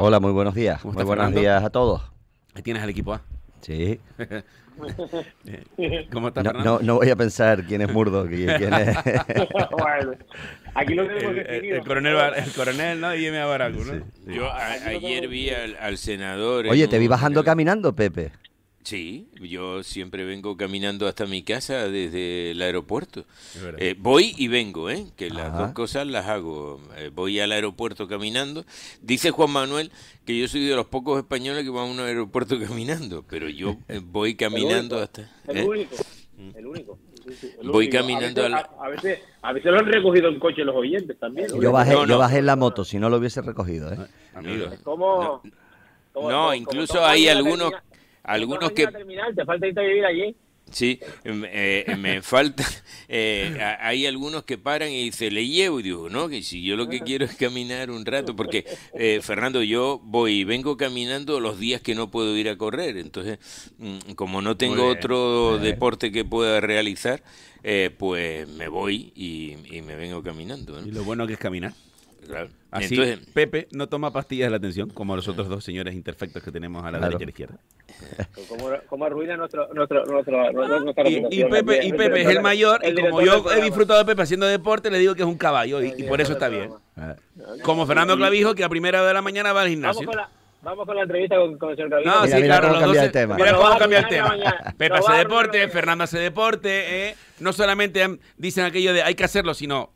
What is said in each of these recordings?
Hola, muy buenos días. Muy buenos días a todos. Ahí tienes al equipo A. ¿eh? Sí. Eh, ¿Cómo estás, no, No, voy a pensar quién es Murdo, quién es... aquí lo el, coronel, el coronel, ¿no? Y me ¿no? Yo ayer vi al, senador... Oye, te vi bajando caminando, Pepe. Sí, yo siempre vengo caminando hasta mi casa desde el aeropuerto. Eh, voy y vengo, ¿eh? que las dos cosas las hago. Eh, voy al aeropuerto caminando. Dice Juan Manuel que yo soy de los pocos españoles que van a un aeropuerto caminando, pero yo eh, voy caminando hasta... El único, mm. el único. voy caminando a veces, veces, lo han recogido en coche los oyentes también. Yo bajé, la moto, si no lo hubiese recogido. ¿eh? Amigo. No, incluso hay algunos... Algunos que... Terminar, te falta irte a vivir allí. Sí, em, eh, me falta. Eh, hay algunos que paran y se le llevo, no, que si yo lo que quiero es caminar un rato, porque eh, Fernando, yo voy y vengo caminando los días que no puedo ir a correr, entonces, mm, como no tengo otro deporte que pueda realizar, pues me voy y, me vengo caminando. Y lo bueno que es caminar. Así, Pepe no toma pastillas de la atención, como los otros dos señores imperfectos que tenemos a la derecha y a la izquierda. Como, arruina nuestro, nuestro, nuestro, y, Pepe, es el mayor, y como yo he disfrutado de Pepe haciendo deporte, le digo que es un caballo, y, por eso está bien. Como Fernando Clavijo, que a primera hora de la mañana va al gimnasio. Vamos con la entrevista con, el señor Clavijo. No, sí, claro, cómo los tema. el tema. Pepe hace deporte, Fernando hace deporte. Eh. No solamente dicen aquello de hay que hacerlo, sino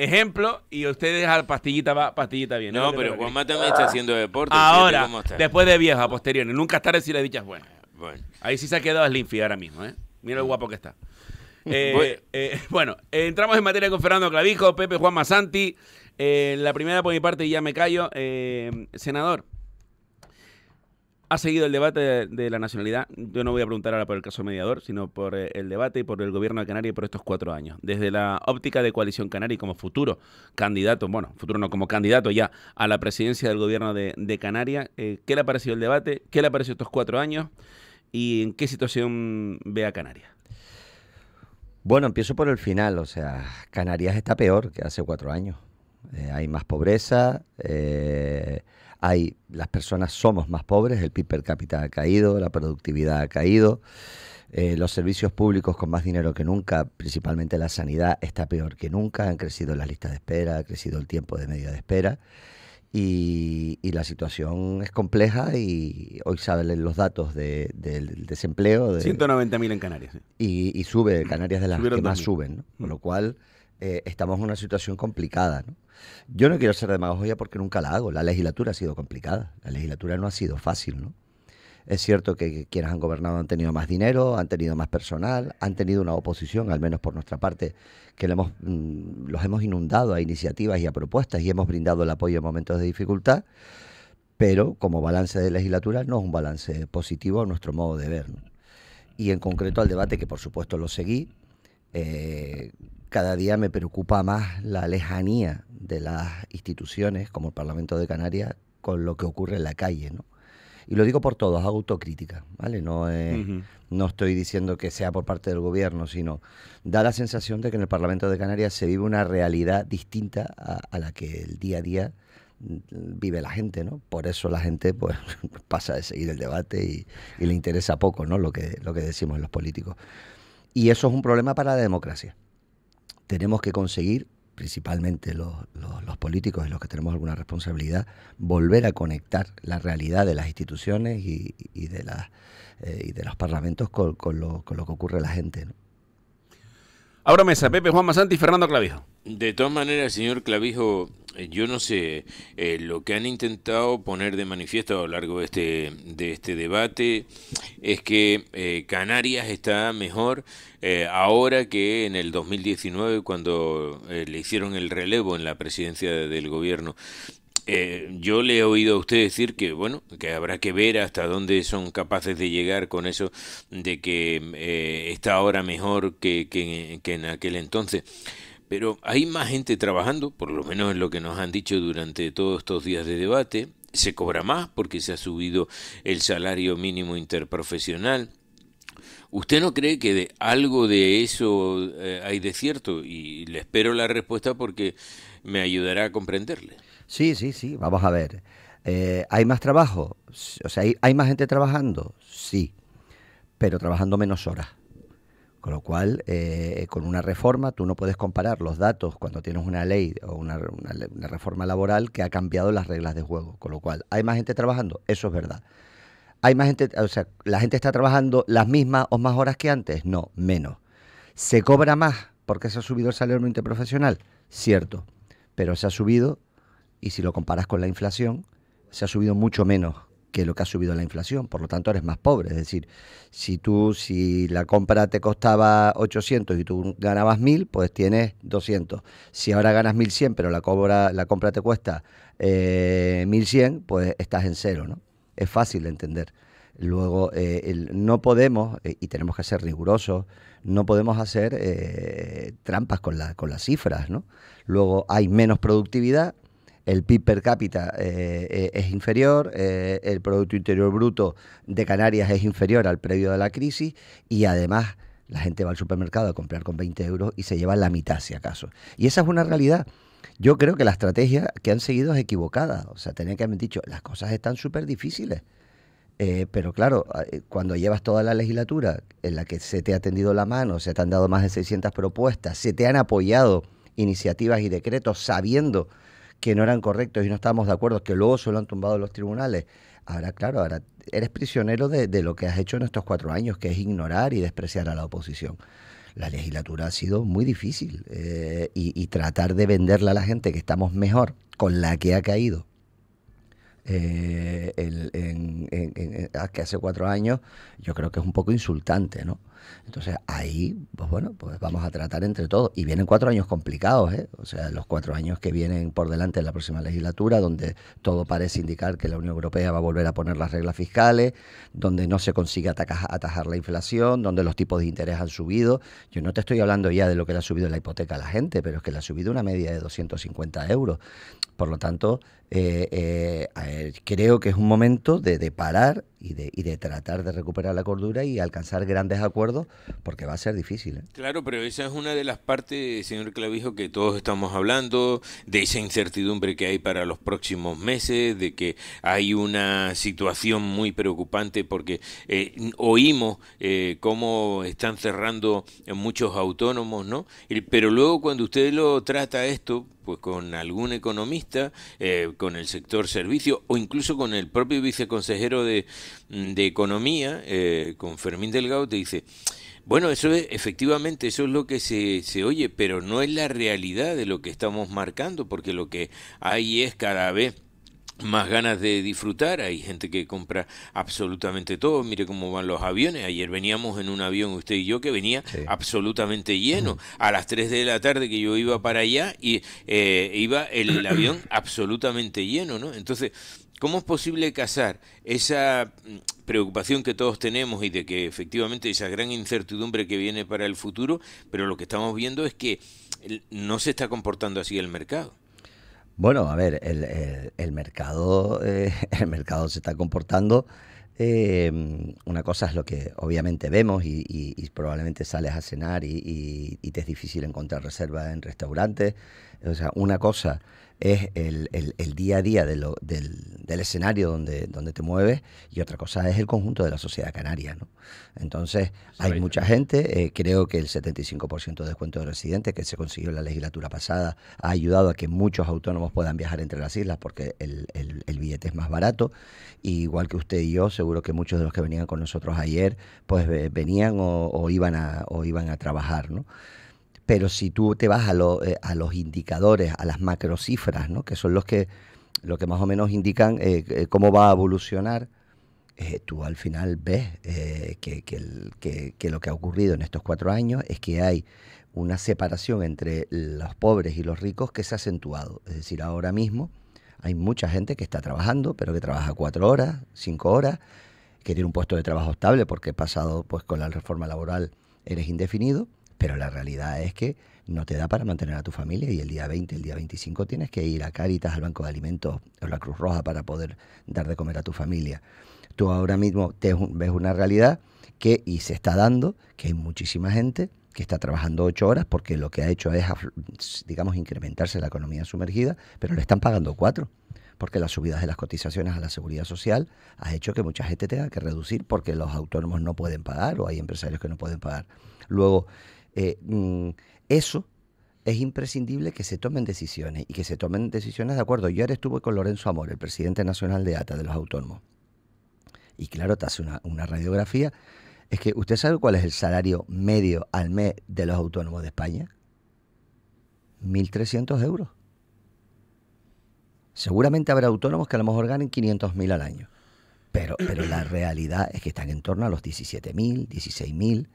Ejemplo, y ustedes al pastillita va, pastillita bien No, pero Juanma también está haciendo deporte. Ahora, después de vieja, posterior. Nunca estaré tarde si la dicha es buena. Ahí sí se ha quedado Slimfi ahora mismo, ¿eh? Mira lo guapo que está. Eh, eh, bueno, entramos en materia con Fernando Clavijo, Pepe Juan Masanti. la primera por mi parte, y ya me callo. senador, ha seguido el debate de, la nacionalidad. Yo no voy a preguntar ahora por el caso mediador, sino por eh, el debate y por el gobierno de Canarias por estos cuatro años. Desde la óptica de Coalición Canaria como futuro candidato, bueno, futuro no, como candidato ya a la presidencia del gobierno de, Canarias, eh, ¿qué le ha parecido el debate? ¿Qué le ha parecido estos cuatro años? ¿Y en qué situación ve a Canarias? Bueno, empiezo por el final. O sea, Canarias está peor que hace cuatro años. Eh, hay más pobreza. Eh, hay, las personas somos más pobres, el PIB per cápita ha caído, la productividad ha caído, eh, los servicios públicos con más dinero que nunca, principalmente la sanidad, está peor que nunca, han crecido las listas de espera, ha crecido el tiempo de media de espera. Y, la situación es compleja y hoy saben los datos del desempleo. De, 190.000 en Canarias. Y, sube, Canarias de las que más suben, con lo mm. cual eh, estamos en una situación complicada. Yo no quiero ser Mago Joya porque nunca la hago. La legislatura ha sido complicada. La legislatura no ha sido fácil. ¿no? Es cierto que quienes han gobernado han tenido más dinero, han tenido más personal, han tenido una oposición, al menos por nuestra parte, que le hemos, mm, los hemos inundado a iniciativas y a propuestas y hemos brindado el apoyo en momentos de dificultad. Pero como balance de legislatura no es un balance positivo a nuestro modo de ver. Y en concreto al debate que por supuesto lo seguí, eh, cada día me preocupa más la lejanía de las instituciones, como el Parlamento de Canarias, con lo que ocurre en la calle, ¿no? Y lo digo por todos, autocrítica, ¿vale? No, no estoy diciendo que sea por parte del gobierno, sino da la sensación de que en el Parlamento de Canarias se vive una realidad distinta a, la que el día a día mm, vive la gente, ¿no? Por eso la gente pues pasa de seguir el debate y, le interesa poco, ¿no? Lo que, lo que decimos los políticos. Y eso es un problema para la democracia tenemos que conseguir, principalmente los, políticos en los que tenemos alguna responsabilidad, volver a conectar la realidad de las instituciones y, eh, de, los parlamentos con, lo, que ocurre la gente. Ahora Mesa, Pepe Juan Santi, y Fernando Clavijo. De todas maneras, señor Clavijo, eh, yo no sé, eh, lo que han intentado poner de manifiesto a lo largo de este, de este debate es que eh, Canarias está mejor ahora que en el 2019 cuando le hicieron el relevo en la presidencia del gobierno. Eh, yo le he oído a usted decir que, bueno, que habrá que ver hasta dónde son capaces de llegar con eso de que eh, está ahora mejor que, en aquel entonces. Pero hay más gente trabajando, por lo menos es lo que nos han dicho durante todos estos días de debate. Se cobra más porque se ha subido el salario mínimo interprofesional. ¿Usted no cree que de algo de eso eh, hay de cierto? Y le espero la respuesta porque me ayudará a comprenderle. Sí, sí, sí, vamos a ver. Eh, ¿Hay más trabajo? O sea, ¿hay, más gente trabajando? Sí, pero trabajando menos horas. Con lo cual, eh, con una reforma, tú no puedes comparar los datos cuando tienes una ley o una, reforma laboral que ha cambiado las reglas de juego. Con lo cual, ¿hay más gente trabajando? Eso es verdad. ¿Hay más gente? O sea, ¿la gente está trabajando las mismas o más horas que antes? No, menos. ¿Se cobra más porque se ha subido el salario interprofesional? Cierto, pero se ha subido y si lo comparas con la inflación, se ha subido mucho menos que lo que ha subido la inflación, por lo tanto eres más pobre. Es decir, si tú, si la compra te costaba 800 y tú ganabas 1000, pues tienes 200. Si ahora ganas 1100, pero la, la compra te cuesta eh, 1100, pues estás en cero, ¿no? Es fácil de entender. Luego, eh, no podemos, eh, y tenemos que ser rigurosos, no podemos hacer eh, trampas con, con las cifras, ¿no? Luego hay menos productividad, el PIB per cápita eh, eh, es inferior, eh, el Producto Interior Bruto de Canarias es inferior al previo de la crisis y además la gente va al supermercado a comprar con 20 euros y se lleva la mitad si acaso. Y esa es una realidad. Yo creo que la estrategia que han seguido es equivocada. O sea, tenían que haber dicho, las cosas están súper difíciles. pero claro, ah, cuando llevas toda la legislatura en la que se te ha tendido la mano, se te han dado más de 600 propuestas, se te han apoyado iniciativas y decretos sabiendo que no eran correctos y no estábamos de acuerdo, que luego se lo han tumbado los tribunales. Ahora, claro, ahora eres prisionero de, lo que has hecho en estos cuatro años, que es ignorar y despreciar a la oposición la legislatura ha sido muy difícil eh, y, tratar de venderla a la gente que estamos mejor con la que ha caído que eh, hace cuatro años, yo creo que es un poco insultante, ¿no? Entonces ahí, pues bueno, pues vamos a tratar entre todos. Y vienen cuatro años complicados, ¿eh? o sea, los cuatro años que vienen por delante De la próxima legislatura, donde todo parece indicar que la Unión Europea va a volver a poner las reglas fiscales, donde no se consigue atajar, la inflación, donde los tipos de interés han subido. Yo no te estoy hablando ya de lo que le ha subido la hipoteca a la gente, pero es que le ha subido una media de 250 euros. Por lo tanto, eh, eh, creo que es un momento de, parar y de tratar de recuperar la cordura y alcanzar grandes acuerdos porque va a ser difícil. ¿eh? Claro, pero esa es una de las partes, señor Clavijo, que todos estamos hablando, de esa incertidumbre que hay para los próximos meses, de que hay una situación muy preocupante porque eh, oímos eh, cómo están cerrando muchos autónomos, ¿no? Pero luego cuando usted lo trata esto, pues con algún economista, eh, con el sector servicio o incluso con el propio viceconsejero de, mm, de Economía, eh, con Fermín Delgado, te dice, bueno, eso es, efectivamente, eso es lo que se, se, oye, pero no es la realidad de lo que estamos marcando, porque lo que hay es cada vez más ganas de disfrutar. Hay gente que compra absolutamente todo. Mire cómo van los aviones. Ayer veníamos en un avión, usted y yo, que venía absolutamente lleno. A las 3 de la tarde que yo iba para allá y eh, iba el avión absolutamente lleno, ¿no? Entonces, ¿cómo es posible casar esa mm, preocupación que todos tenemos y de que efectivamente esa gran incertidumbre que viene para el futuro, pero lo que estamos viendo es que no se está comportando así el mercado? Bueno, a ver, el, el, mercado, eh, el mercado se está comportando. Eh, una cosa es lo que obviamente vemos y, probablemente sales a cenar y, y, te es difícil encontrar reserva en restaurantes. O sea, una cosa es el, día a día del, escenario donde, donde te mueves y otra cosa es el conjunto de la sociedad canaria. ¿no? Entonces, hay mucha gente, eh, creo que el 75% de descuento de residentes que se consiguió en la legislatura pasada ha ayudado a que muchos autónomos puedan viajar entre las islas porque el, billete es más barato. igual que usted y yo, seguro que muchos de los que venían con nosotros ayer, pues venían o, iban, a, o iban a trabajar. ¿no? Pero si tú te vas eh, a, los indicadores, a las macrocifras, ¿no? que son los que, lo que más o menos indican eh, eh, cómo va a evolucionar, tú al final ves que, que lo que ha ocurrido en estos cuatro años es que hay una separación entre los pobres y los ricos que se ha acentuado. Es decir, ahora mismo hay mucha gente que está trabajando, pero que trabaja cuatro horas, cinco horas, que tiene un puesto de trabajo estable porque pasado pues con la reforma laboral eres indefinido pero la realidad es que no te da para mantener a tu familia y el día 20, el día 25 tienes que ir a Caritas, al Banco de Alimentos o la Cruz Roja para poder dar de comer a tu familia. Tú ahora mismo ves una realidad que, y se está dando, que hay muchísima gente que está trabajando ocho horas porque lo que ha hecho es, digamos, incrementarse la economía sumergida, pero le están pagando cuatro porque las subidas de las cotizaciones a la seguridad social ha hecho que mucha gente tenga que reducir porque los autónomos no pueden pagar o hay empresarios que no pueden pagar. Luego, eh, mm, eso es imprescindible que se tomen decisiones y que se tomen decisiones de acuerdo. Yo ahora estuve con Lorenzo Amor, el presidente nacional de ATA, de los autónomos. Y claro, te hace una, radiografía. Es que usted sabe cuál es el salario medio al mes de los autónomos de España. 1.300 euros. Seguramente habrá autónomos que a lo mejor ganen 500.000 al año. Pero, pero la realidad es que están en torno a los 17.000, 16.000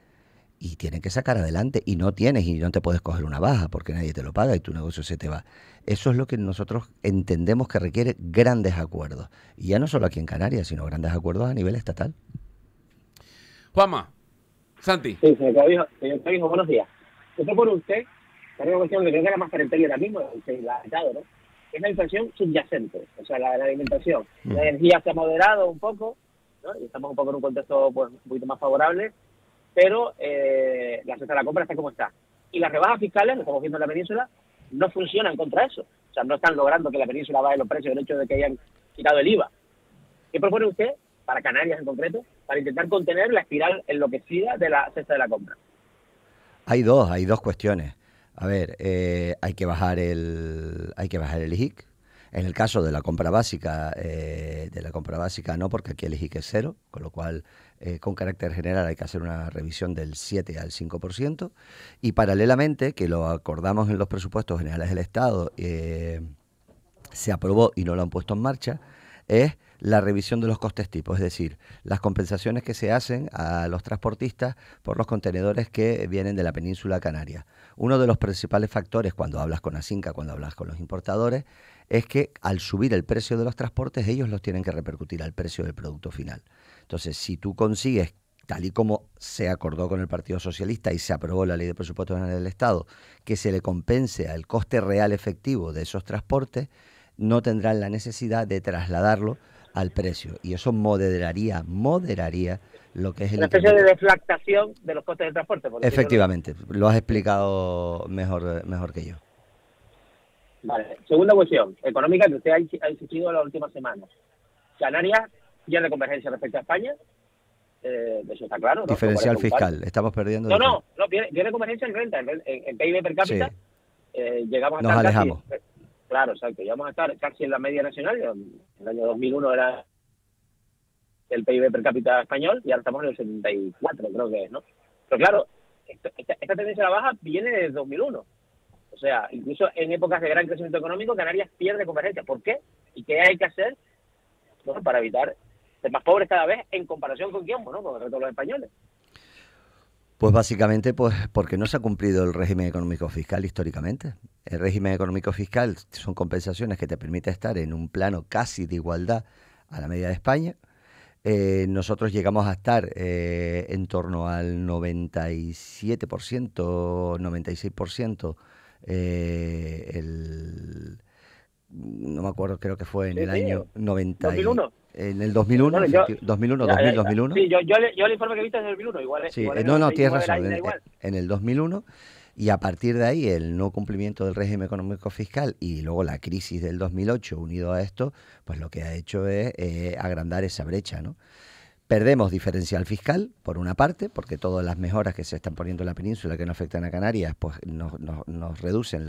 y tienen que sacar adelante y no tienes y no te puedes coger una baja porque nadie te lo paga y tu negocio se te va. Eso es lo que nosotros entendemos que requiere grandes acuerdos. Y ya no solo aquí en Canarias, sino grandes acuerdos a nivel estatal. Juanma, Santi. Sí, señor buenos días. Esto por usted, la una cuestión que creo que era más ahora mismo, es la inflación subyacente, o sea, la, la alimentación. La mm. energía se ha moderado un poco, y estamos un poco en un contexto pues, un poquito más favorable, pero eh, la cesta de la compra está como está. Y las rebajas fiscales, lo estamos viendo en la península, no funcionan contra eso. O sea, no están logrando que la península baje los precios del hecho de que hayan quitado el IVA. ¿Qué propone usted, para Canarias en concreto, para intentar contener la espiral enloquecida de la cesta de la compra? Hay dos, hay dos cuestiones. A ver, eh, hay que bajar el, hay que bajar el En el caso de la compra básica, eh, de la compra básica no, porque aquí el IHIC es cero, con lo cual eh, con carácter general hay que hacer una revisión del 7 al 5%, y paralelamente, que lo acordamos en los presupuestos generales del Estado, eh, se aprobó y no lo han puesto en marcha, es la revisión de los costes tipos, es decir, las compensaciones que se hacen a los transportistas por los contenedores que vienen de la península canaria. Uno de los principales factores cuando hablas con Asinca, cuando hablas con los importadores, es que al subir el precio de los transportes, ellos los tienen que repercutir al precio del producto final. Entonces, si tú consigues, tal y como se acordó con el Partido Socialista y se aprobó la ley de Presupuestos general del Estado, que se le compense al coste real efectivo de esos transportes, no tendrán la necesidad de trasladarlo al precio. Y eso moderaría, moderaría lo que es el... Una de deflactación de los costes de transporte. Efectivamente, lo has explicado mejor, mejor que yo segunda cuestión, económica que usted ha insistido en las últimas semanas. Canarias tiene convergencia respecto a España, eh, eso está claro. Diferencial fiscal, estamos perdiendo. No, no, no convergencia en renta, en, PIB per cápita. Eh, llegamos a Nos alejamos. Eh, claro, exacto, llegamos a estar casi en la media nacional. En el año 2001 era el PIB per cápita español y ahora estamos en el 74, creo que es, ¿no? Pero claro, esta, esta tendencia a la baja viene desde 2001. O sea, incluso en épocas de gran crecimiento económico, Canarias pierde convergencia. ¿Por qué? ¿Y qué hay que hacer para evitar ser más pobres cada vez en comparación con quién? Bueno, con el resto de los españoles. Pues básicamente pues porque no se ha cumplido el régimen económico fiscal históricamente. El régimen económico fiscal son compensaciones que te permiten estar en un plano casi de igualdad a la media de España. Eh, nosotros llegamos a estar eh, en torno al 97%, 96% eh, el, no me acuerdo, creo que fue en el año 90. 2001. en el 2001, no, yo, 2001, ya, 2000, 2001. Sí, yo, yo, el informe que he visto es el 2001, igual. Sí, eh, no, no, tienes razón, en, en el 2001 y a partir de ahí el no cumplimiento del régimen económico fiscal y luego la crisis del 2008 unido a esto, pues lo que ha hecho es eh, agrandar esa brecha, ¿no? Perdemos diferencial fiscal, por una parte, porque todas las mejoras que se están poniendo en la península que no afectan a Canarias, pues nos, reducen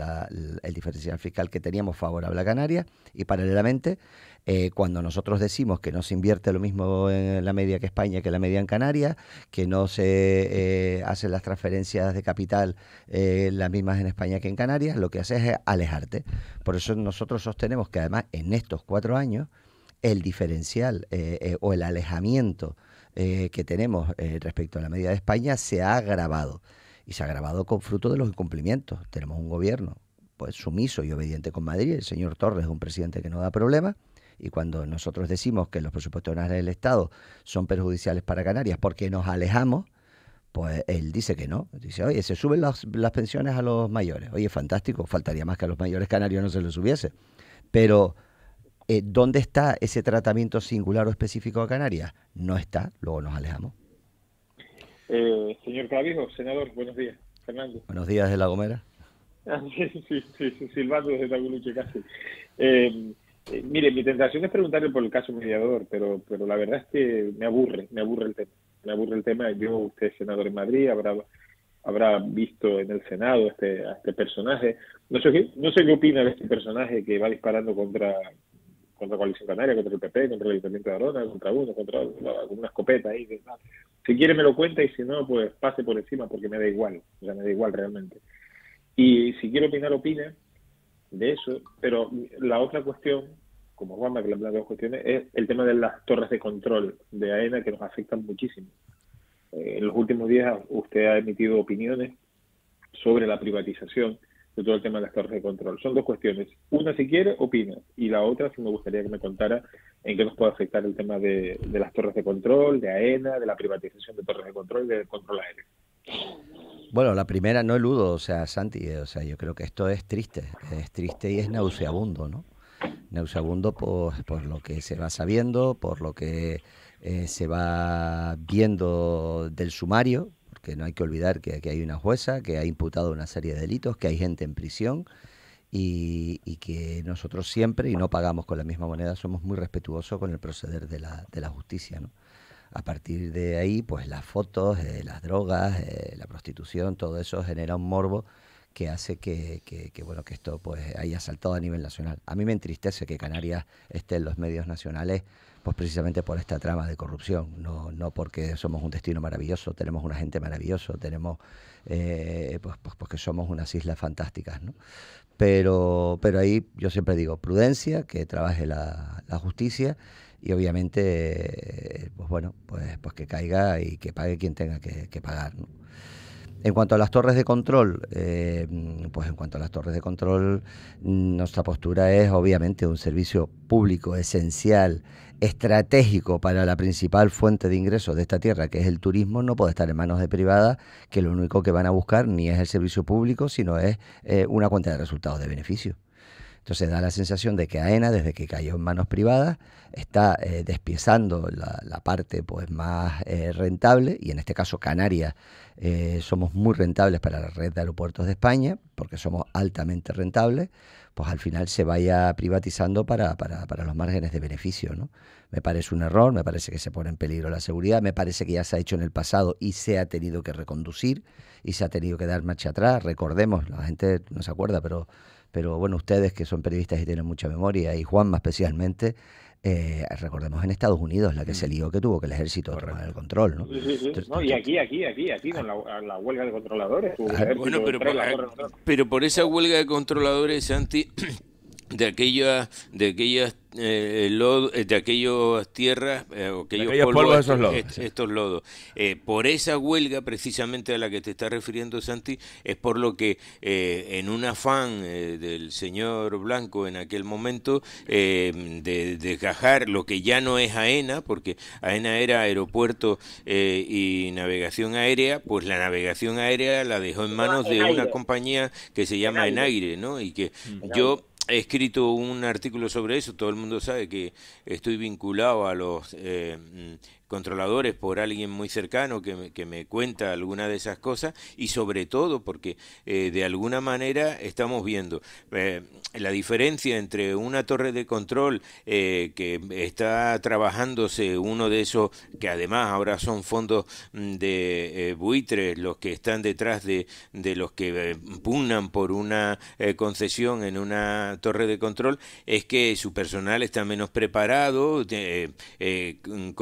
el diferencial fiscal que teníamos favorable a Canarias. Y paralelamente, eh, cuando nosotros decimos que no se invierte lo mismo en la media que España que en la media en Canarias, que no se eh, hacen las transferencias de capital eh, las mismas en España que en Canarias, lo que haces es alejarte. Por eso nosotros sostenemos que además en estos cuatro años, el diferencial eh, eh, o el alejamiento eh, que tenemos respecto a la medida de España se ha agravado. Y se ha agravado con fruto de los incumplimientos. Tenemos un gobierno pues sumiso y obediente con Madrid. El señor Torres es un presidente que no da problema, Y cuando nosotros decimos que los presupuestos del Estado son perjudiciales para Canarias porque nos alejamos, pues él dice que no. Dice, oye, se suben las, pensiones a los mayores. Oye, fantástico, faltaría más que a los mayores canarios no se los subiese. Pero eh, ¿Dónde está ese tratamiento singular o específico a Canarias? No está, luego nos alejamos. Eh, señor Clavijo, senador, buenos días. Fernando. Buenos días de La Gomera. Ah, sí, sí, sí, desde Taguluche casi. Eh, mire, mi tentación es preguntarle por el caso mediador, pero, pero la verdad es que me aburre, me aburre el tema. Me aburre el tema. Yo, usted senador en Madrid, habrá, habrá visto en el Senado este, a este personaje. No sé, no sé qué opina de este personaje que va disparando contra, contra Coalición Canaria, contra el PP, contra el Ayuntamiento de Arona, contra uno, contra una escopeta ahí. Ah, si quiere me lo cuenta y si no, pues pase por encima porque me da igual, Ya me da igual realmente. Y si quiere opinar, opina de eso. Pero la otra cuestión, como Juanma que le plantea dos cuestiones, es el tema de las torres de control de AENA que nos afectan muchísimo. Eh, en los últimos días usted ha emitido opiniones sobre la privatización de todo el tema de las torres de control. Son dos cuestiones. Una, si quiere, opina. Y la otra, si me gustaría que me contara en qué nos puede afectar el tema de, las torres de control, de AENA, de la privatización de torres de control, de control aéreo. Bueno, la primera no eludo, o sea, Santi, eh, o sea, yo creo que esto es triste, es triste y es nauseabundo, ¿no? Nauseabundo por, por lo que se va sabiendo, por lo que eh, se va viendo del sumario, que no hay que olvidar que, que hay una jueza, que ha imputado una serie de delitos, que hay gente en prisión y, que nosotros siempre, y no pagamos con la misma moneda, somos muy respetuosos con el proceder de la, justicia. A partir de ahí, pues las fotos, eh, las drogas, eh, la prostitución, todo eso genera un morbo que hace que, bueno que esto pues haya saltado a nivel nacional. A mí me entristece que Canarias esté en los medios nacionales pues precisamente por esta trama de corrupción, no, porque somos un destino maravilloso, tenemos una gente maravilloso... tenemos, eh, pues, porque pues, pues somos unas islas fantásticas, Pero, pero ahí yo siempre digo, prudencia, que trabaje la, justicia y obviamente, pues bueno, pues, pues que caiga y que pague quien tenga que, pagar, En cuanto a las torres de control, eh, pues en cuanto a las torres de control, nuestra postura es obviamente un servicio público esencial estratégico para la principal fuente de ingresos de esta tierra, que es el turismo, no puede estar en manos de privadas, que lo único que van a buscar ni es el servicio público, sino es eh, una cuenta de resultados de beneficio. Entonces da la sensación de que AENA, desde que cayó en manos privadas, está eh, despiezando la, parte pues, más eh, rentable, y en este caso Canarias eh, somos muy rentables para la red de aeropuertos de España, porque somos altamente rentables, pues al final se vaya privatizando para, para, para los márgenes de beneficio. ¿no? Me parece un error, me parece que se pone en peligro la seguridad, me parece que ya se ha hecho en el pasado y se ha tenido que reconducir y se ha tenido que dar marcha atrás. Recordemos, la gente no se acuerda, pero pero bueno, ustedes que son periodistas y tienen mucha memoria, y Juan más especialmente, eh, recordemos en Estados Unidos la que mm. se lió que tuvo que el ejército el control, ¿no? y aquí, aquí, aquí, aquí, la, huelga de controladores. Ah, pero, por, pero por esa huelga de controladores, Santi, de aquellas de aquellas eh, eh de tierras eh, o aquellos, polvos, este, estos, lodos, eh, por esa huelga precisamente a la que te está refiriendo Santi es por lo que en un afán del señor Blanco en aquel momento de desgajar lo que ya no es AENA porque AENA era aeropuerto y navegación aérea pues la navegación aérea la dejó en manos de una compañía que se llama en aire, ¿no? y que mm. yo he escrito un artículo sobre eso, todo el mundo sabe que estoy vinculado a los eh, mm, controladores por alguien muy cercano que me, cuenta alguna de esas cosas y sobre todo porque eh, de alguna manera estamos viendo eh, la diferencia entre una torre de control que está trabajándose uno de esos que además ahora son fondos mm, de buitres los que están detrás de, de los que pugnan por una concesión en una torre de control es que su personal está menos preparado de, eh, eh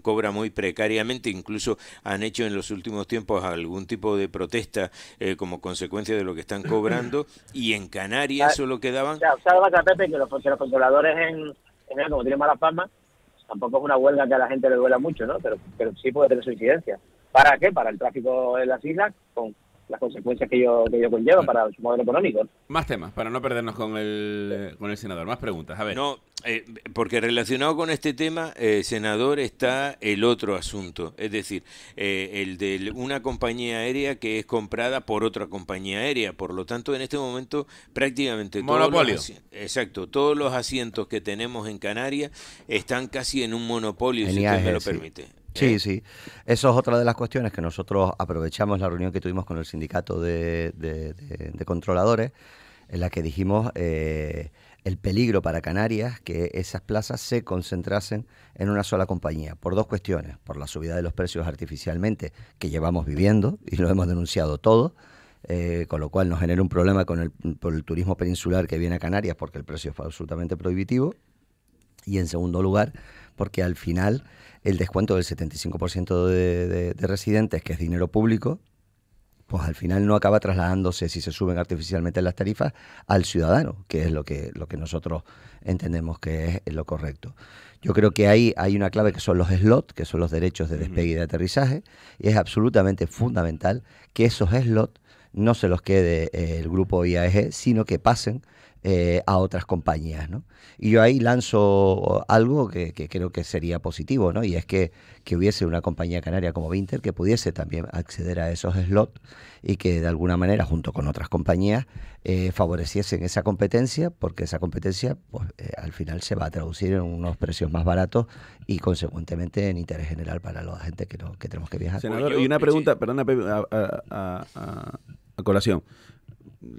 cobra, muy precariamente, incluso han hecho en los últimos tiempos algún tipo de protesta eh, como consecuencia de lo que están cobrando, y en Canarias ah, solo quedaban... Ya, Pepe, que los, que los controladores en, en como tienen mala fama, tampoco es una huelga que a la gente le duela mucho, ¿no? Pero, pero sí puede tener su incidencia. ¿Para qué? Para el tráfico en las islas, con, las consecuencias que yo que conlleva para su modelo económico. Más temas, para no perdernos con el, con el senador. Más preguntas, a ver. No, eh, porque relacionado con este tema, eh, senador, está el otro asunto, es decir, eh, el de una compañía aérea que es comprada por otra compañía aérea. Por lo tanto, en este momento, prácticamente... Monopolio. exacto, todos los asientos que tenemos en Canarias están casi en un monopolio, si usted me lo permite. Sí, ¿eh? sí. Eso es otra de las cuestiones que nosotros aprovechamos la reunión que tuvimos con el sindicato de, de, controladores, en la que dijimos eh, el peligro para Canarias que esas plazas se concentrasen en una sola compañía, por dos cuestiones, por la subida de los precios artificialmente que llevamos viviendo y lo hemos denunciado todo. Eh, con lo cual nos genera un problema con el, por el turismo peninsular que viene a Canarias porque el precio es absolutamente prohibitivo y en segundo lugar, porque al final el descuento del 75% de, residentes, que es dinero público, pues al final no acaba trasladándose, si se suben artificialmente las tarifas, al ciudadano, que es lo que, lo que nosotros entendemos que es lo correcto. Yo creo que ahí hay una clave que son los slots, que son los derechos de despegue y de aterrizaje, y es absolutamente fundamental que esos slots no se los quede eh, el grupo IAEG, sino que pasen eh, a otras compañías. ¿no? Y yo ahí lanzo algo que, creo que sería positivo, ¿no? y es que, hubiese una compañía canaria como Vinter que pudiese también acceder a esos slots y que de alguna manera, junto con otras compañías, eh, favoreciesen esa competencia, porque esa competencia pues, eh, al final se va a traducir en unos precios más baratos y, consecuentemente, en interés general para la gente que, tenemos que viajar. Senador, y una pregunta, perdona, a colación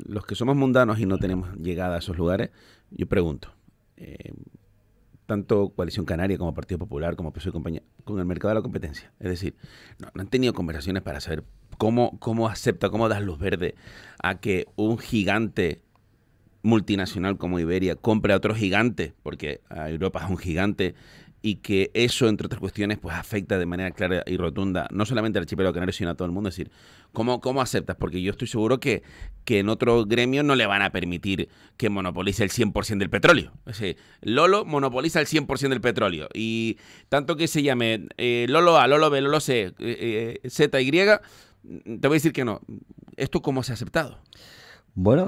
los que somos mundanos y no tenemos llegada a esos lugares, yo pregunto, eh, tanto Coalición Canaria como Partido Popular, como PSOE y compañía, con el mercado de la competencia. Es decir, no, han tenido conversaciones para saber cómo, cómo acepta, cómo das luz verde a que un gigante multinacional como Iberia compre a otro gigante, porque Europa es un gigante y que eso, entre otras cuestiones, pues afecta de manera clara y rotunda no solamente al archipiélago canario, sino a todo el mundo. Es decir, ¿cómo, cómo aceptas? Porque yo estoy seguro que, en otro gremio no le van a permitir que monopolice el 100% del petróleo. Es Lolo monopoliza el 100% del petróleo. Y tanto que se llame eh, Lolo A, Lolo B, Lolo C, eh, eh, Z, Y, mm, te voy a decir que no. ¿Esto cómo se ha aceptado? Bueno,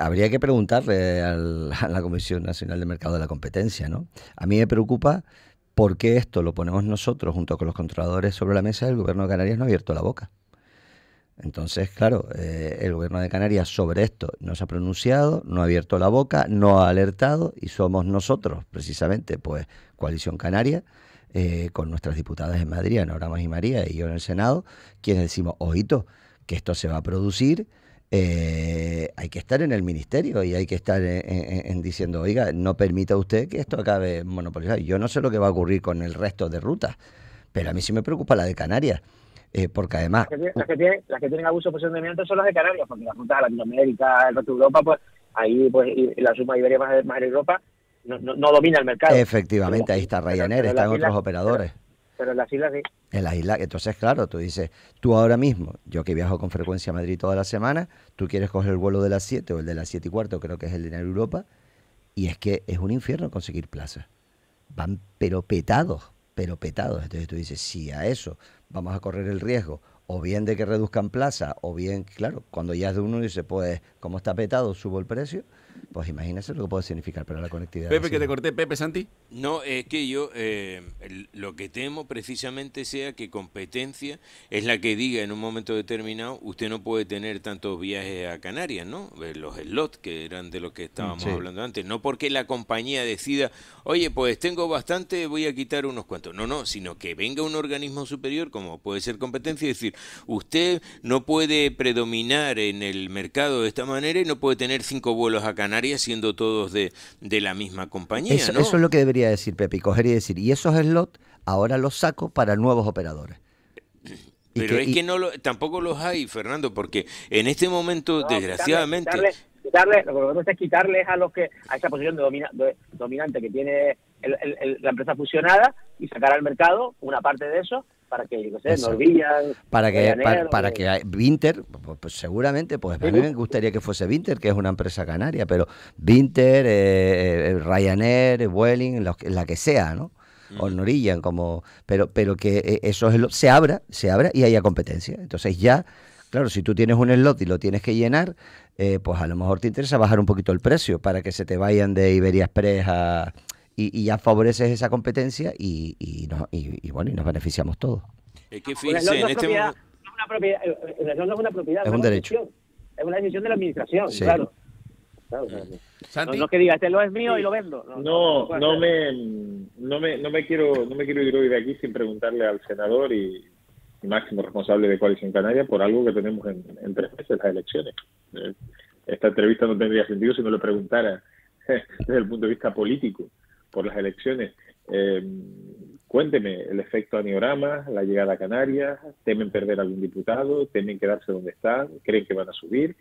habría que preguntarle a la Comisión Nacional de Mercado de la Competencia, ¿no? A mí me preocupa qué esto lo ponemos nosotros junto con los controladores sobre la mesa, el gobierno de Canarias no ha abierto la boca. Entonces, claro, eh, el gobierno de Canarias sobre esto no se ha pronunciado, no ha abierto la boca, no ha alertado y somos nosotros, precisamente, pues Coalición Canaria, eh, con nuestras diputadas en Madrid, Ana Ramos y María, y yo en el Senado, quienes decimos, ojito, que esto se va a producir, eh, hay que estar en el ministerio y hay que estar en, diciendo, oiga, no permita usted que esto acabe monopolizado. Yo no sé lo que va a ocurrir con el resto de rutas, pero a mí sí me preocupa la de Canarias. Eh, porque además... Las que, tienen, abuso de dominante son las de Canarias, porque las rutas a Latinoamérica, el resto de Europa, pues ahí pues la suma Iberia más, más Europa no, no, domina el mercado. Efectivamente, ahí está Ryanair, están otros operadores pero en las islas sí. En las islas, entonces claro, tú dices, tú ahora mismo, yo que viajo con frecuencia a Madrid toda la semana, tú quieres coger el vuelo de las 7 o el de las 7 y cuarto, creo que es el de Europa, y es que es un infierno conseguir plazas. Van pero petados, pero petados. Entonces tú dices, si a eso vamos a correr el riesgo, o bien de que reduzcan plaza o bien, claro, cuando ya es de uno y se puede, como está petado, subo el precio pues imagínese lo que puede significar para la conectividad. Pepe, que te corté, Pepe Santi. No, es que yo eh, lo que temo precisamente sea que competencia es la que diga en un momento determinado, usted no puede tener tantos viajes a Canarias, ¿no? Eh, los slots que eran de los que estábamos hablando antes. No porque la compañía decida, oye, pues tengo bastante, voy a quitar unos cuantos. No, no, sino que venga un organismo superior, como puede ser competencia, y decir, usted no puede predominar en el mercado de esta manera y no puede tener cinco vuelos a Canarias Canarias siendo todos de, de la misma compañía. Eso, es lo que debería decir Pepe, coger y decir, y esos slots ahora los saco para nuevos operadores. Pero es que no tampoco los hay, Fernando, porque en este momento, desgraciadamente... Quitarle, lo que es quitarles a los que a esa posición de, dominante que tiene la empresa fusionada y sacar al mercado una parte de eso para que, no para que para, eh, que Vinter, pues, pues, seguramente, pues a me gustaría que fuese Vinter, que es una empresa canaria, pero Vinter, eh, eh Ryanair, Welling, la que sea, ¿no? o Norillan, como pero pero que eh, eso se abra se abra y haya competencia entonces ya claro si tú tienes un slot y lo tienes que llenar pues a lo mejor te interesa bajar un poquito el precio para que se te vayan de Iberia Express a, y, ya favoreces esa competencia y, y, bueno, y nos beneficiamos todos. Es que ah, en este es una propiedad, es una derecho. es una decisión de la administración, claro. Eh, no, que diga, este lo es mío y lo vendo. No, no, me, no, me, no, me quiero, no me quiero ir hoy de aquí sin preguntarle al senador y, máximo responsable de Coalición Canaria por algo que tenemos en, tres meses, las elecciones. Eh, esta entrevista no tendría sentido si no le preguntara desde el punto de vista político por las elecciones. Eh, cuénteme el efecto aniorama, la llegada a Canarias, temen perder algún diputado, temen quedarse donde están, creen que van a subir.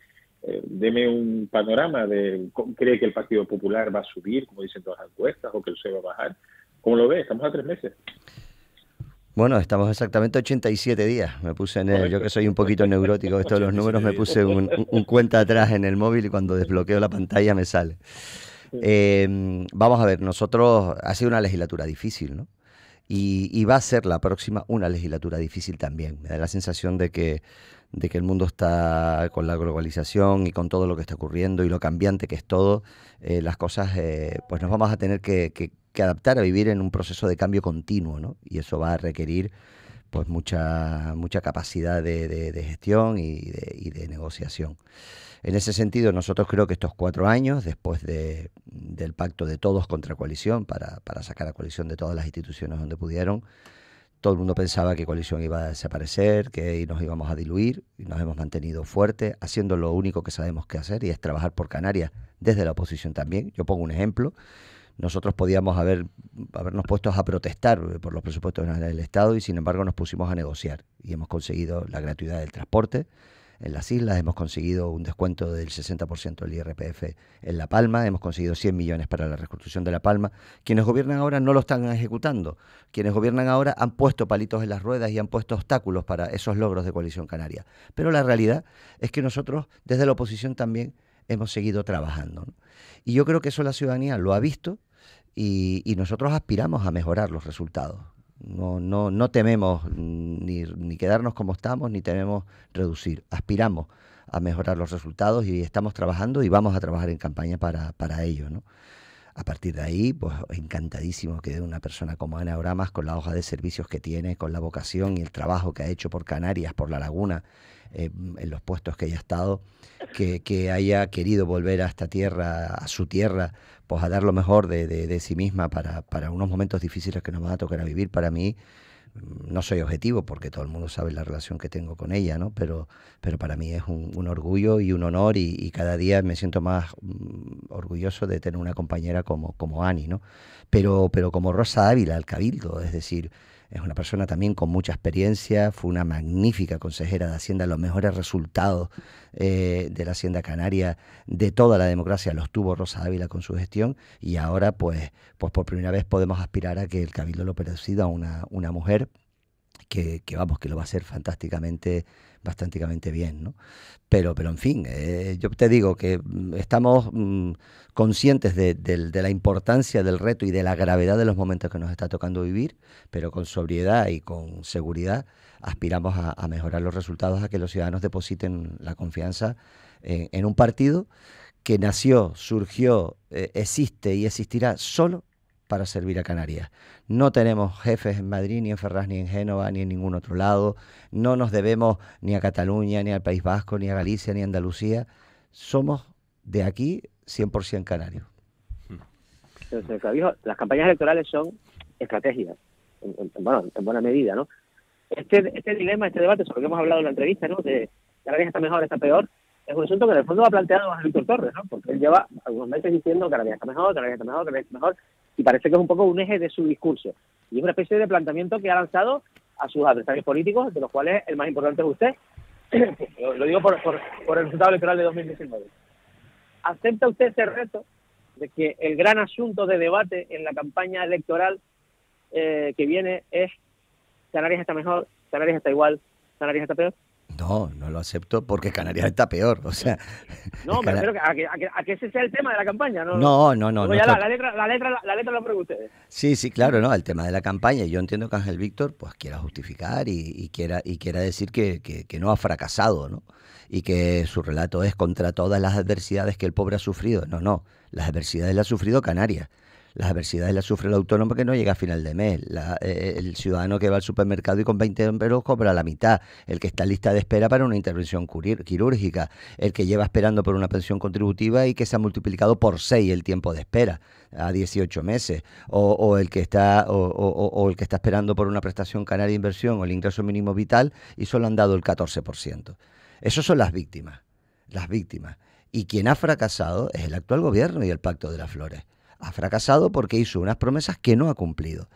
Eh, deme un panorama de cree que el Partido Popular va a subir, como dicen todas las encuestas, o que el PSOE va a bajar. ¿Cómo lo ve? Estamos a tres meses. Bueno, estamos exactamente 87 días. Me puse en el, yo que soy un poquito neurótico, esto de los números me puse un cuenta atrás en el móvil y cuando desbloqueo la pantalla me sale. Em, vamos a ver, nosotros ha sido una legislatura difícil, ¿no? Y, va a ser la próxima una legislatura difícil también. Me da la sensación de que, de que el mundo está con la globalización y con todo lo que está ocurriendo y lo cambiante que es todo, eh, las cosas, eh, pues nos vamos a tener que, que, adaptar a vivir en un proceso de cambio continuo, ¿no? Y eso va a requerir pues mucha, mucha capacidad de, de, gestión y de, negociación. En ese sentido, nosotros creo que estos cuatro años, después del pacto de todos contra coalición, para, sacar a coalición de todas las instituciones donde pudieron, todo el mundo pensaba que coalición iba a desaparecer, que nos íbamos a diluir, y nos hemos mantenido fuertes, haciendo lo único que sabemos que hacer, y es trabajar por Canarias desde la oposición también. Yo pongo un ejemplo nosotros podíamos haber, habernos puesto a protestar eh, por los presupuestos del Estado y sin embargo nos pusimos a negociar y hemos conseguido la gratuidad del transporte en las islas, hemos conseguido un descuento del 60% del IRPF en La Palma, hemos conseguido 100 millones para la reconstrucción de La Palma. Quienes gobiernan ahora no lo están ejecutando. Quienes gobiernan ahora han puesto palitos en las ruedas y han puesto obstáculos para esos logros de coalición canaria. Pero la realidad es que nosotros, desde la oposición también, hemos seguido trabajando. Y yo creo que eso la ciudadanía lo ha visto y, nosotros aspiramos a mejorar los resultados. No, no, no tememos ni, ni, quedarnos como estamos, ni tememos reducir. Aspiramos a mejorar los resultados y estamos trabajando y vamos a trabajar en campaña para, para ello. ¿no? A partir de ahí, pues encantadísimo que de una persona como Ana Oramas, con la hoja de servicios que tiene, con la vocación y el trabajo que ha hecho por Canarias, por La Laguna, eh, en los puestos que haya estado, que, haya querido volver a esta tierra, a su tierra, pues a dar lo mejor de, sí misma para, unos momentos difíciles que nos va a tocar a vivir. Para mí, no soy objetivo porque todo el mundo sabe la relación que tengo con ella, ¿no? Pero, para mí es un, orgullo y un honor y, cada día me siento más mm, orgulloso de tener una compañera como, como Ani, ¿no? Pero, pero como Rosa Ávila, el Cabildo, es decir, es una persona también con mucha experiencia, fue una magnífica consejera de Hacienda, los mejores resultados eh, de la Hacienda Canaria, de toda la democracia, los tuvo Rosa Ávila con su gestión y ahora pues, pues por primera vez podemos aspirar a que el Cabildo lo presida una, una mujer que, que, vamos, que lo va a hacer fantásticamente bastante bien, ¿no? Pero, pero en fin, eh, yo te digo que mm, estamos mm, conscientes de, la importancia del reto y de la gravedad de los momentos que nos está tocando vivir, pero con sobriedad y con seguridad aspiramos a, mejorar los resultados, a que los ciudadanos depositen la confianza en, un partido que nació, surgió, eh, existe y existirá solo para servir a Canarias. No tenemos jefes en Madrid, ni en Ferraz, ni en Génova, ni en ningún otro lado. No nos debemos ni a Cataluña, ni al País Vasco, ni a Galicia, ni a Andalucía. Somos de aquí 100% canarios. Las campañas electorales son estrategias, en, buena medida, ¿no? Este, este dilema, este debate sobre lo que hemos hablado en la entrevista, ¿no? De Canarias está mejor, está peor, es un asunto que en el fondo ha planteado José Víctor Torres, ¿no? Porque él lleva algunos meses diciendo Canarias está mejor, Canarias está mejor, Canarias está mejor, y parece que es un poco un eje de su discurso. Y es una especie de planteamiento que ha lanzado a sus adversarios políticos, de los cuales el más importante es usted. Lo digo por, el resultado electoral de 2019. ¿Acepta usted ese reto de que el gran asunto de debate en la campaña electoral eh, que viene es Canarias está mejor, Canarias está igual, Canarias está peor? No, no lo acepto porque Canarias está peor. O sea, no, pero a que, a, que, ese sea el tema de la campaña, ¿no? No, no, no. la, letra, la, letra, la, ustedes. Sí, sí, claro, no. El tema de la campaña. Yo entiendo que Ángel Víctor pues quiera justificar y, y quiera, y quiera decir que, que, no ha fracasado, ¿no? Y que su relato es contra todas las adversidades que el pobre ha sufrido. No, no. Las adversidades las ha sufrido Canarias. Las adversidades las sufre el autónomo que no llega a final de mes. Eh, eh, el ciudadano que va al supermercado y con 20 euros cobra la mitad. El que está lista de espera para una intervención quirúrgica. El que lleva esperando por una pensión contributiva y que se ha multiplicado por 6 el tiempo de espera a 18 meses. O, el que está, o, el que está esperando por una prestación canaria de inversión o el ingreso mínimo vital y solo han dado el 14%. Esas son las víctimas. Las víctimas. Y quien ha fracasado es el actual gobierno y el Pacto de las Flores ha fracasado porque hizo unas promesas que no ha cumplido.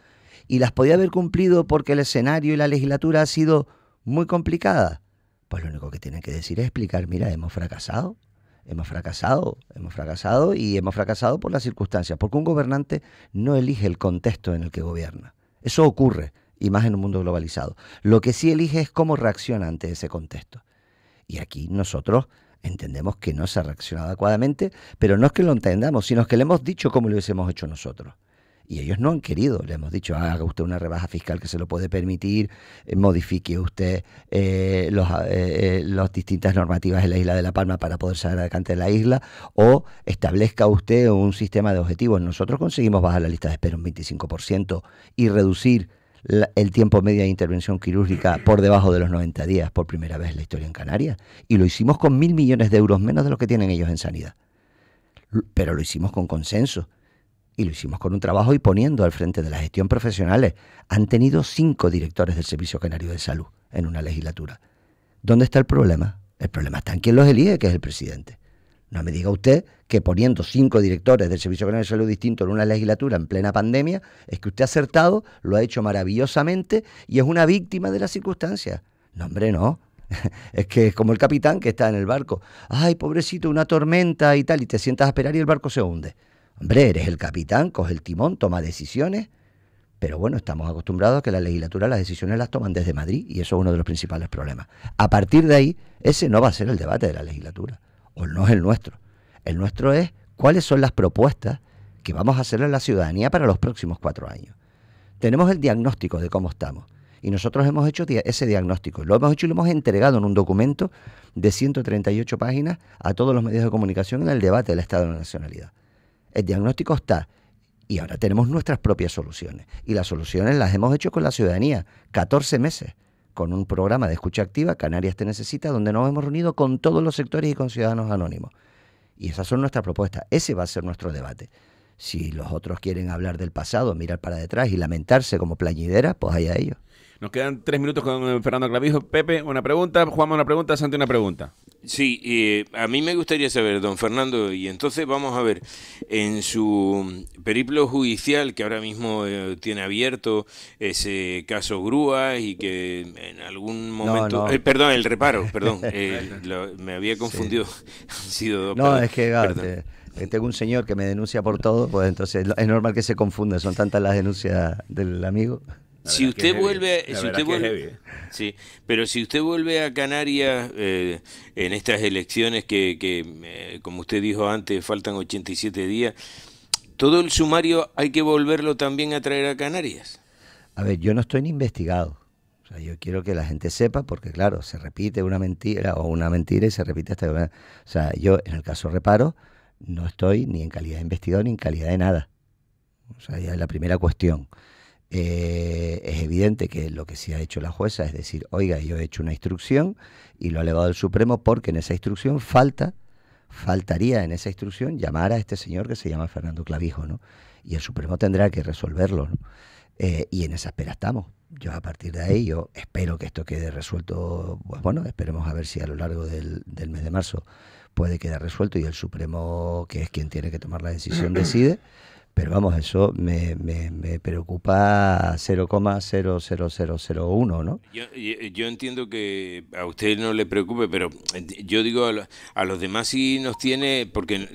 Y las podía haber cumplido porque el escenario y la legislatura ha sido muy complicada. Pues lo único que tiene que decir es explicar, mira, hemos fracasado, hemos fracasado, hemos fracasado y hemos fracasado por las circunstancias, porque un gobernante no elige el contexto en el que gobierna. Eso ocurre, y más en un mundo globalizado. Lo que sí elige es cómo reacciona ante ese contexto. Y aquí nosotros entendemos que no se ha reaccionado adecuadamente, pero no es que lo entendamos, sino que le hemos dicho como lo hubiésemos hecho nosotros. Y ellos no han querido, le hemos dicho, haga usted una rebaja fiscal que se lo puede permitir, eh, modifique usted eh, eh, las distintas normativas en la isla de La Palma para poder salir adelante de la isla, o establezca usted un sistema de objetivos. Nosotros conseguimos bajar la lista de espera un 25% y reducir el tiempo medio de intervención quirúrgica por debajo de los 90 días por primera vez en la historia en Canarias. Y lo hicimos con mil millones de euros menos de lo que tienen ellos en sanidad. Pero lo hicimos con consenso. Y lo hicimos con un trabajo y poniendo al frente de la gestión profesionales. Han tenido cinco directores del Servicio Canario de Salud en una legislatura. ¿Dónde está el problema? El problema está en quien los elige, que es el presidente. No me diga usted que poniendo cinco directores del Servicio General de Salud distinto en una legislatura en plena pandemia, es que usted ha acertado, lo ha hecho maravillosamente y es una víctima de las circunstancias. No, hombre, no. Es que es como el capitán que está en el barco. Ay, pobrecito, una tormenta y tal, y te sientas a esperar y el barco se hunde. Hombre, eres el capitán, coge el timón, toma decisiones. Pero bueno, estamos acostumbrados a que la legislatura las decisiones las toman desde Madrid y eso es uno de los principales problemas. A partir de ahí, ese no va a ser el debate de la legislatura o no es el nuestro. El nuestro es cuáles son las propuestas que vamos a hacer a la ciudadanía para los próximos cuatro años. Tenemos el diagnóstico de cómo estamos y nosotros hemos hecho ese diagnóstico. Lo hemos hecho y lo hemos entregado en un documento de 138 páginas a todos los medios de comunicación en el debate del Estado de la Nacionalidad. El diagnóstico está y ahora tenemos nuestras propias soluciones. Y las soluciones las hemos hecho con la ciudadanía, 14 meses con un programa de escucha activa, Canarias te necesita, donde nos hemos reunido con todos los sectores y con ciudadanos anónimos. Y esas son nuestras propuestas, ese va a ser nuestro debate. Si los otros quieren hablar del pasado, mirar para detrás y lamentarse como plañidera, pues allá ellos. Nos quedan tres minutos con eh, Fernando Clavijo. Pepe, una pregunta. Juanma, una pregunta. Santi, una pregunta. Sí, eh, a mí me gustaría saber, don Fernando, y entonces vamos a ver, en su periplo judicial que ahora mismo eh, tiene abierto ese caso Grúa y que en algún momento... Eh, perdón, el reparo, perdón, me había confundido. sido No, es que... Ah, tengo un señor que me denuncia por todo, pues entonces es normal que se confunda, son tantas las denuncias del amigo si usted vuelve, si usted ¿eh? sí, pero si usted vuelve a Canarias eh, en estas elecciones que, eh, como usted dijo antes, faltan 87 días, todo el sumario hay que volverlo también a traer a Canarias. A ver, yo no estoy ni investigado. O sea, yo quiero que la gente sepa, porque claro, se repite una mentira o una mentira y se repite hasta O sea, yo en el caso reparo, no estoy ni en calidad de investigador ni en calidad de nada. O sea, ya es la primera cuestión. Eh, es evidente que lo que sí ha hecho la jueza es decir, oiga, yo he hecho una instrucción y lo ha elevado el Supremo porque en esa instrucción falta, faltaría en esa instrucción llamar a este señor que se llama Fernando Clavijo, ¿no? Y el Supremo tendrá que resolverlo, eh, y en esa espera estamos. Yo a partir de ahí, espero que esto quede resuelto, pues bueno, esperemos a ver si a lo largo del, del mes de marzo puede quedar resuelto y el Supremo, que es quien tiene que tomar la decisión, decide. Pero vamos, eso me, me, me preocupa 0,00001, ¿no? Yo, yo, entiendo que a usted no le preocupe, pero yo digo a, los demás sí nos tiene, porque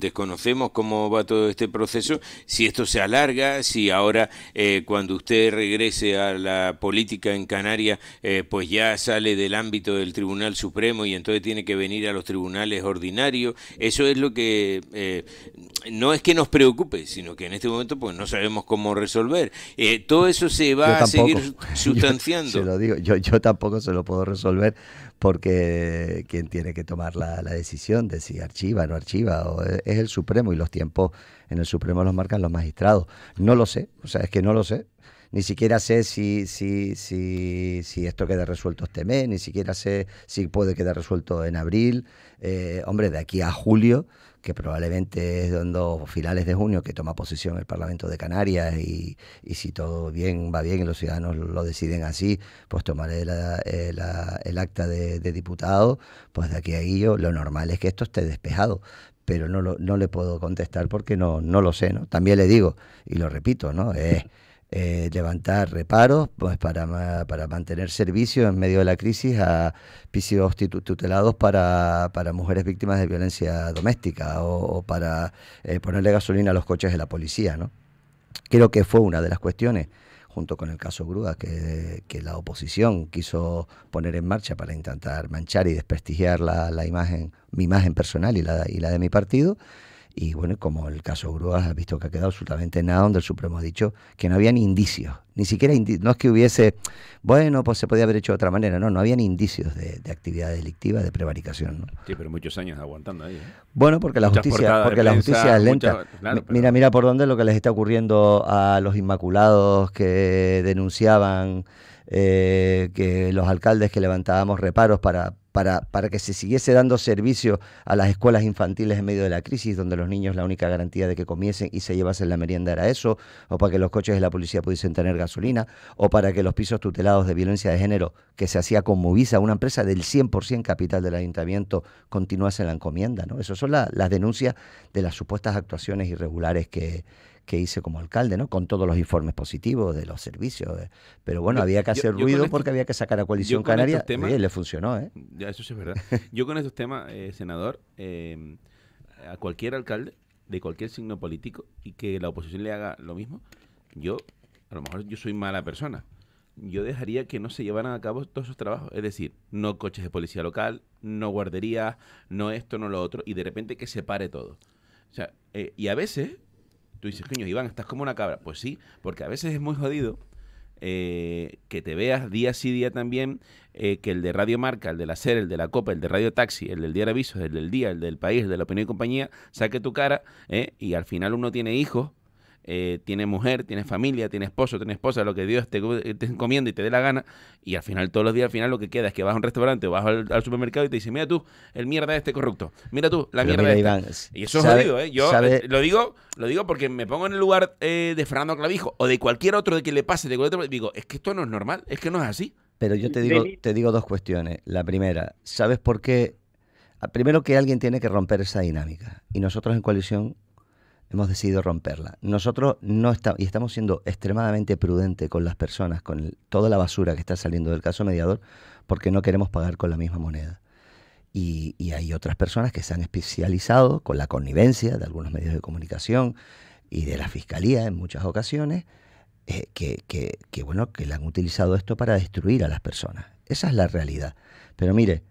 desconocemos cómo va todo este proceso, si esto se alarga, si ahora eh, cuando usted regrese a la política en Canarias, eh, pues ya sale del ámbito del Tribunal Supremo y entonces tiene que venir a los tribunales ordinarios. Eso es lo que, eh, no es que nos preocupe, sino que en este momento pues no sabemos cómo resolver. Eh, todo eso se va a seguir sustanciando. Yo, se lo digo, yo, yo tampoco se lo puedo resolver porque quien tiene que tomar la, la decisión de si archiva o no archiva o es, es el Supremo y los tiempos en el Supremo los marcan los magistrados. No lo sé, o sea, es que no lo sé ni siquiera sé si, si, si, si, esto queda resuelto este mes, ni siquiera sé si puede quedar resuelto en abril, eh, hombre, de aquí a julio, que probablemente es donde finales de junio que toma posición el Parlamento de Canarias y, si todo bien va bien y los ciudadanos lo deciden así, pues tomaré eh, el acta de, diputado, pues de aquí a ello lo normal es que esto esté despejado, pero no, no le puedo contestar porque no, no lo sé, ¿no? También le digo, y lo repito, ¿no? Eh, levantar reparos pues, para, mantener servicio en medio de la crisis a pisos tutelados para, mujeres víctimas de violencia doméstica o, para eh, ponerle gasolina a los coches de la policía. ¿no? Creo que fue una de las cuestiones, junto con el caso Grúa, que, la oposición quiso poner en marcha para intentar manchar y desprestigiar la, imagen, mi imagen personal y y la de mi partido. Y bueno, como el caso Grúas, ha visto que ha quedado absolutamente nada, donde el Supremo ha dicho que no había ni indicios, ni siquiera no es que hubiese, bueno, pues se podía haber hecho de otra manera, no, no habían indicios de, actividad delictiva, de prevaricación. Sí, pero muchos años aguantando ahí. ¿eh? Bueno, porque la justicia, porque la justicia es lenta. Mira, mira por dónde lo que les está ocurriendo a los inmaculados que denunciaban eh, que los alcaldes que levantábamos reparos para para, que se siguiese dando servicio a las escuelas infantiles en medio de la crisis, donde los niños la única garantía de que comiesen y se llevasen la merienda era eso, o para que los coches de la policía pudiesen tener gasolina, o para que los pisos tutelados de violencia de género, que se hacía con Movisa, una empresa del 100% capital del ayuntamiento, continuase la encomienda. ¿no? Esas son las denuncias de las supuestas actuaciones irregulares que que hice como alcalde, ¿no? Con todos los informes positivos de los servicios. Eh. Pero bueno, había que hacer ruido porque había que sacar a coalición canaria. Y le funcionó, ¿eh? eso es verdad. yo con estos temas, eh, senador, em, a cualquier alcalde de cualquier signo político y que la oposición le haga lo mismo, yo, a lo mejor yo soy mala persona, yo dejaría que no se llevaran a cabo todos esos trabajos. Es decir, no coches de policía local, no guarderías, no esto, no lo otro, y de repente que se pare todo. O sea, eh, y a veces Tú dices, coño, Iván, estás como una cabra. Pues sí, porque a veces es muy jodido eh, que te veas día sí día también eh, que el de Radio Marca, el de la SER, el de la Copa, el de Radio Taxi, el del de Avisos, el del Día, el del País, el de la Opinión y Compañía, saque tu cara eh, y al final uno tiene hijos eh, tiene mujer, tiene familia, tiene esposo, tiene esposa, lo que Dios te, encomienda y te dé la gana. Y al final, todos los días, al final lo que queda es que vas a un restaurante o vas al, supermercado y te dicen, mira tú, el mierda este corrupto, mira tú, la mierda es y eso es ¿eh? Yo eh, lo, digo, lo digo porque me pongo en el lugar eh, de Fernando Clavijo o de cualquier otro de que le pase, de cualquier digo, es que esto no es normal, es que no es así. Pero yo te digo, te digo dos cuestiones. La primera, ¿sabes por qué? Ah, primero que alguien tiene que romper esa dinámica. Y nosotros en coalición hemos decidido romperla. Nosotros no estamos, y estamos siendo extremadamente prudentes con las personas, con toda la basura que está saliendo del caso mediador, porque no queremos pagar con la misma moneda. Y, hay otras personas que se han especializado con la connivencia de algunos medios de comunicación y de la fiscalía en muchas ocasiones, eh, que, bueno, que han utilizado esto para destruir a las personas. Esa es la realidad. Pero mire,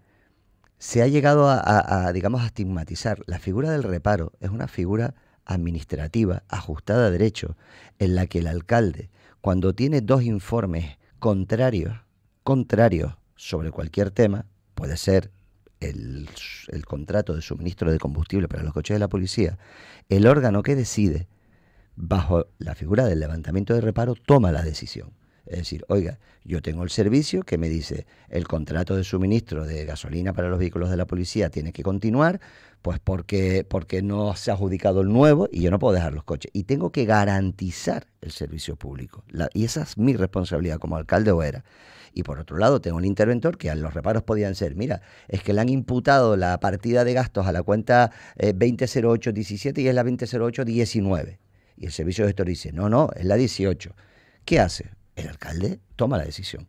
se ha llegado a digamos, a estigmatizar. La figura del reparo es una figura administrativa ajustada a derecho, en la que el alcalde, cuando tiene dos informes contrarios, contrarios sobre cualquier tema, puede ser el, el, contrato de suministro de combustible para los coches de la policía, el órgano que decide, bajo la figura del levantamiento de reparo, toma la decisión. Es decir, oiga, yo tengo el servicio que me dice el contrato de suministro de gasolina para los vehículos de la policía tiene que continuar, pues porque, porque no se ha adjudicado el nuevo y yo no puedo dejar los coches. Y tengo que garantizar el servicio público. y esa es mi responsabilidad como alcalde o era. Y por otro lado, tengo un interventor que a los reparos podían ser, mira, es que le han imputado la partida de gastos a la cuenta 2008-17 eh, y es la 2008-19. Y el servicio de gestor dice, no, no, es la 18. ¿Qué hace? El alcalde toma la decisión.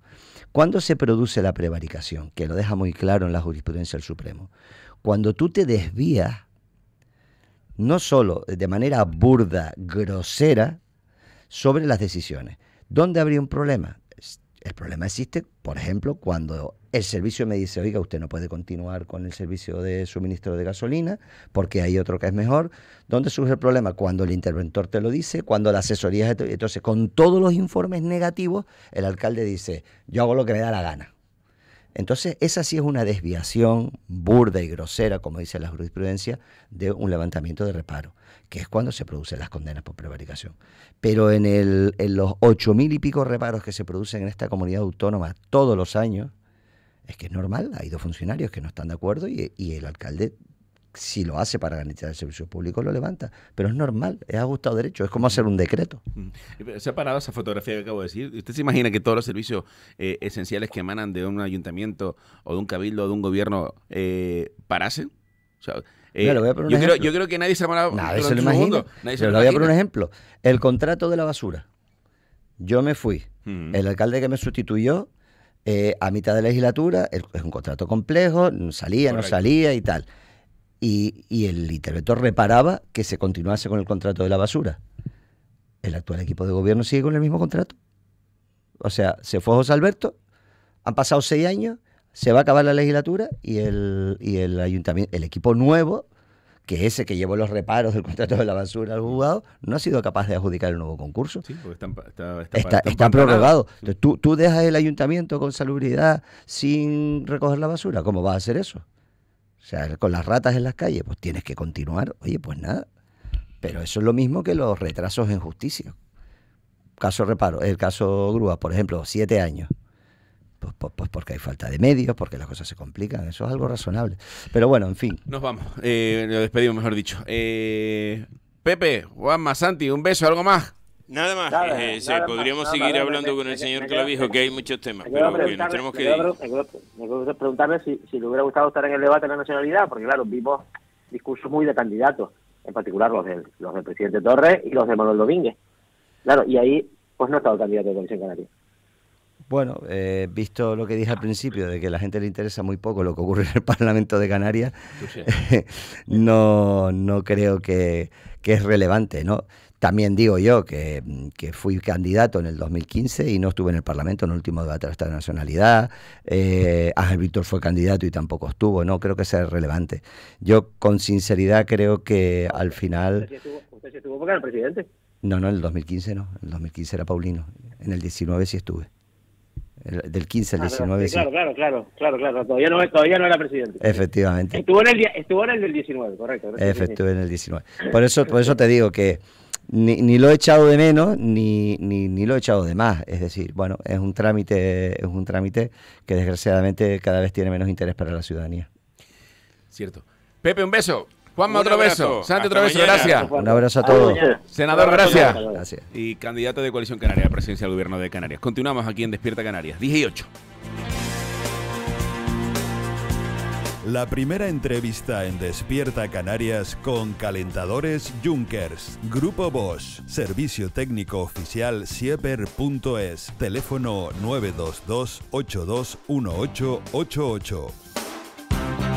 ¿Cuándo se produce la prevaricación? Que lo deja muy claro en la jurisprudencia del Supremo. Cuando tú te desvías, no solo de manera burda, grosera, sobre las decisiones. ¿Dónde habría un problema? El problema existe, por ejemplo, cuando el servicio me dice, oiga, usted no puede continuar con el servicio de suministro de gasolina porque hay otro que es mejor. ¿Dónde surge el problema? Cuando el interventor te lo dice, cuando la asesoría... Entonces, con todos los informes negativos, el alcalde dice, yo hago lo que me da la gana. Entonces, esa sí es una desviación burda y grosera, como dice la jurisprudencia, de un levantamiento de reparo, que es cuando se producen las condenas por prevaricación. Pero en, los ocho mil y pico reparos que se producen en esta comunidad autónoma todos los años, es que es normal, hay dos funcionarios que no están de acuerdo y el alcalde si lo hace para garantizar el servicio público, lo levanta. Pero es normal, es ajustado derecho, es como hacer un decreto. Mm. Se ha parado esa fotografía que acabo de decir. ¿Usted se imagina que todos los servicios eh, esenciales que emanan de un ayuntamiento o de un cabildo o de un gobierno parasen? yo, creo, que nadie se ha parado. Nadie se lo imagina. lo voy a poner un ejemplo. El contrato de la basura. Yo me fui. Mm. El alcalde que me sustituyó eh, a mitad de legislatura, es un contrato complejo, salía, no salía y tal y, el interventor reparaba que se continuase con el contrato de la basura. El actual equipo de gobierno sigue con el mismo contrato. O sea, se fue José Alberto, han pasado seis años, se va a acabar la legislatura y el, y el ayuntamiento, el equipo nuevo, que es ese que llevó los reparos del contrato de la basura al juzgado, no ha sido capaz de adjudicar el nuevo concurso. Sí, porque está, está, está, prorrogado. ¿tú, ¿tú, dejas el ayuntamiento con salubridad sin recoger la basura. ¿Cómo vas a hacer eso? O sea, con las ratas en las calles, pues tienes que continuar. Oye, pues nada. Pero eso es lo mismo que los retrasos en justicia. Caso reparo, el caso Grúa, por ejemplo, siete años. Pues, pues, pues porque hay falta de medios, porque las cosas se complican, eso es algo razonable. Pero bueno, en fin. Nos vamos, eh, nos despedimos, mejor dicho. Eh, Pepe, Juan Santi, un beso, algo más. Nada más, eh, podríamos seguir hablando con el señor Clavijo, que hay muchos temas, pero tenemos que Me preguntarle si, le hubiera gustado estar en el debate de la nacionalidad, porque claro, vimos discursos muy de candidatos, en particular los del, los del presidente Torres y los de Manuel Domínguez. Claro, y ahí pues no ha estado el candidato de Comisión Canaria. Bueno, eh, visto lo que dije al principio, de que a la gente le interesa muy poco lo que ocurre en el Parlamento de Canarias, no, creo que, es relevante, ¿no? También digo yo que, fui candidato en el 2015 y no estuve en el Parlamento en el último debate de la nacionalidad. Eh, Ángel Víctor fue candidato y tampoco estuvo, ¿no? Creo que sea relevante. Yo, con sinceridad, creo que al final... ¿Usted estuvo, porque presidente? No, no, en el 2015 no. En el 2015 era Paulino. En el 19 sí estuve del 15 al 19. Ah, claro, claro, claro, claro, claro, todavía no, era presidente. Efectivamente. Estuvo en el, estuvo en el del 19, correcto. Efectuve en el 19. Por eso, por eso te digo que ni, ni lo he echado de menos, ni, ni, ni, lo he echado de más. Es decir, bueno, es un trámite, es un trámite que desgraciadamente cada vez tiene menos interés para la ciudadanía. Cierto. Pepe, un beso. Juanma, otro beso. Santi, otro beso. Gracias. Un abrazo a todos. Senador, gracias. gracias. Y candidato de Coalición Canaria a presidencia del Gobierno de Canarias. Continuamos aquí en Despierta Canarias. 18. La primera entrevista en Despierta Canarias con calentadores Junkers, Grupo Bosch, Servicio Técnico Oficial Sieper.es, teléfono 922 821888